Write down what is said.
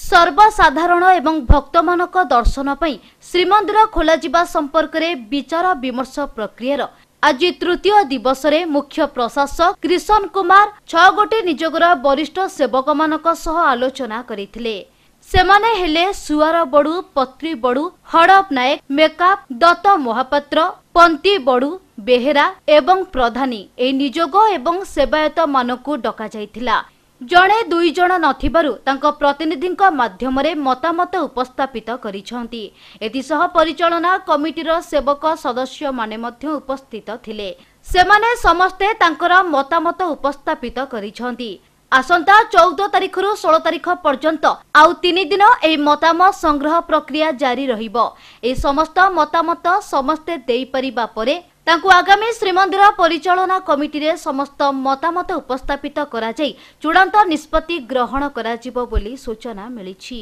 ସର୍ବସାଧାରଣ ଏବଂ ଭକ୍ତମାନଙ୍କ ଦର୍ଶନ ପାଇଁ ଶ୍ରୀମନ୍ଦିର ଖୋଲାଯିବା ସମ୍ପର୍କରେ ବିଚାର ବିମର୍ଶ ପ୍ରକ୍ରିୟାର ଆଜି ତୃତୀୟ ଦିବସରେ ମୁଖ୍ୟ ପ୍ରଶାସକ କ୍ରିଶନ କୁମାର ଛଅ ଗୋଟି ନିଯୋଗର ବରିଷ୍ଠ ସେବକମାନଙ୍କ ସହ ଆଲୋଚନା କରିଥିଲେ ସେମାନେ ହେଲେ ସୁଆର ବଡୁ ପତ୍ରୀ ବଡୁ ହଡପ ନାୟକ ମେକଅପ୍ ଦତ୍ତ ମହାପାତ୍ର ପନ୍ତୀ ବଡୁ ବେହେରା ଏବଂ ପ୍ରଧାନୀ ଏହି ନିଯୋଗ ଏବଂ ସେବାୟତମାନଙ୍କୁ ଡକାଯାଇଥିଲା ଜଣେ ଦୁଇ ଜଣ ନଥିବାରୁ ତାଙ୍କ ପ୍ରତିନିଧିଙ୍କ ମାଧ୍ୟମରେ ମତାମତ ଉପସ୍ଥାପିତ କରିଛନ୍ତି ଏଥିସହ ପରିଚାଳନା କମିଟିର ସେବକ ସଦସ୍ୟମାନେ ମଧ୍ୟ ଉପସ୍ଥିତ ଥିଲେ ସେମାନେ ସମସ୍ତେ ତାଙ୍କର ମତାମତ ଉପସ୍ଥାପିତ କରିଛନ୍ତି ଆସନ୍ତା ଚଉଦ ତାରିଖରୁ ଷୋହଳ ତାରିଖ ପର୍ଯ୍ୟନ୍ତ ଆଉ ତିନି ଦିନ ଏହି ମତାମତ ସଂଗ୍ରହ ପ୍ରକ୍ରିୟା ଜାରି ରହିବ ଏହି ସମସ୍ତ ମତାମତ ସମସ୍ତେ ଦେଇପାରିବା ପରେ ତାଙ୍କୁ ଆଗାମୀ ଶ୍ରୀମନ୍ଦିର ପରିଚାଳନା କମିଟିରେ ସମସ୍ତ ମତାମତ ଉପସ୍ଥାପିତ କରାଯାଇ ଚୂଡ଼ାନ୍ତ ନିଷ୍ପତ୍ତି ଗ୍ରହଣ କରାଯିବ ବୋଲି ସୂଚନା ମିଳିଛି